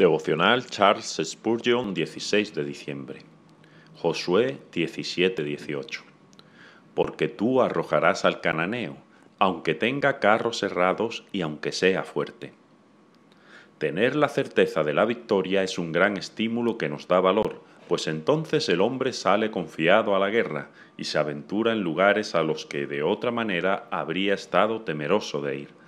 Devocional Charles Spurgeon, 16 de diciembre. Josué 17-18. Porque tú arrojarás al cananeo, aunque tenga carros cerrados y aunque sea fuerte. Tener la certeza de la victoria es un gran estímulo que nos da valor, pues entonces el hombre sale confiado a la guerra y se aventura en lugares a los que de otra manera habría estado temeroso de ir.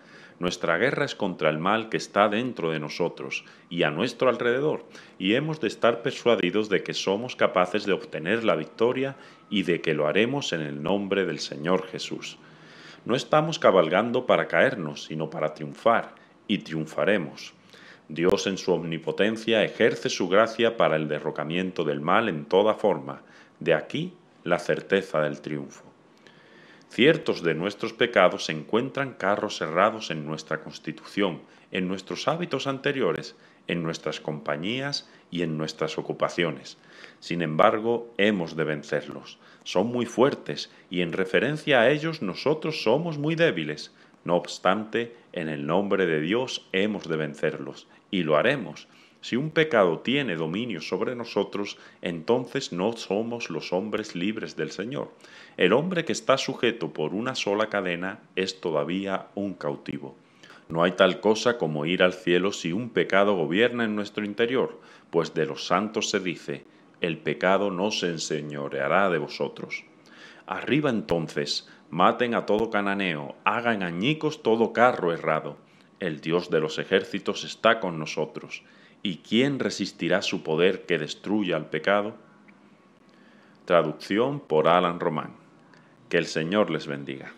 Nuestra guerra es contra el mal que está dentro de nosotros y a nuestro alrededor, y hemos de estar persuadidos de que somos capaces de obtener la victoria y de que lo haremos en el nombre del Señor Jesús. No estamos cabalgando para caernos, sino para triunfar, y triunfaremos. Dios en su omnipotencia ejerce su gracia para el derrocamiento del mal en toda forma, de aquí la certeza del triunfo. Ciertos de nuestros pecados se encuentran carros cerrados en nuestra constitución, en nuestros hábitos anteriores, en nuestras compañías y en nuestras ocupaciones. Sin embargo, hemos de vencerlos. Son muy fuertes y en referencia a ellos nosotros somos muy débiles. No obstante, en el nombre de Dios hemos de vencerlos y lo haremos si un pecado tiene dominio sobre nosotros, entonces no somos los hombres libres del Señor. El hombre que está sujeto por una sola cadena es todavía un cautivo. No hay tal cosa como ir al cielo si un pecado gobierna en nuestro interior, pues de los santos se dice, el pecado no se enseñoreará de vosotros. Arriba entonces, maten a todo cananeo, hagan añicos todo carro errado. El Dios de los ejércitos está con nosotros. ¿Y quién resistirá su poder que destruya al pecado? Traducción por Alan Román. Que el Señor les bendiga.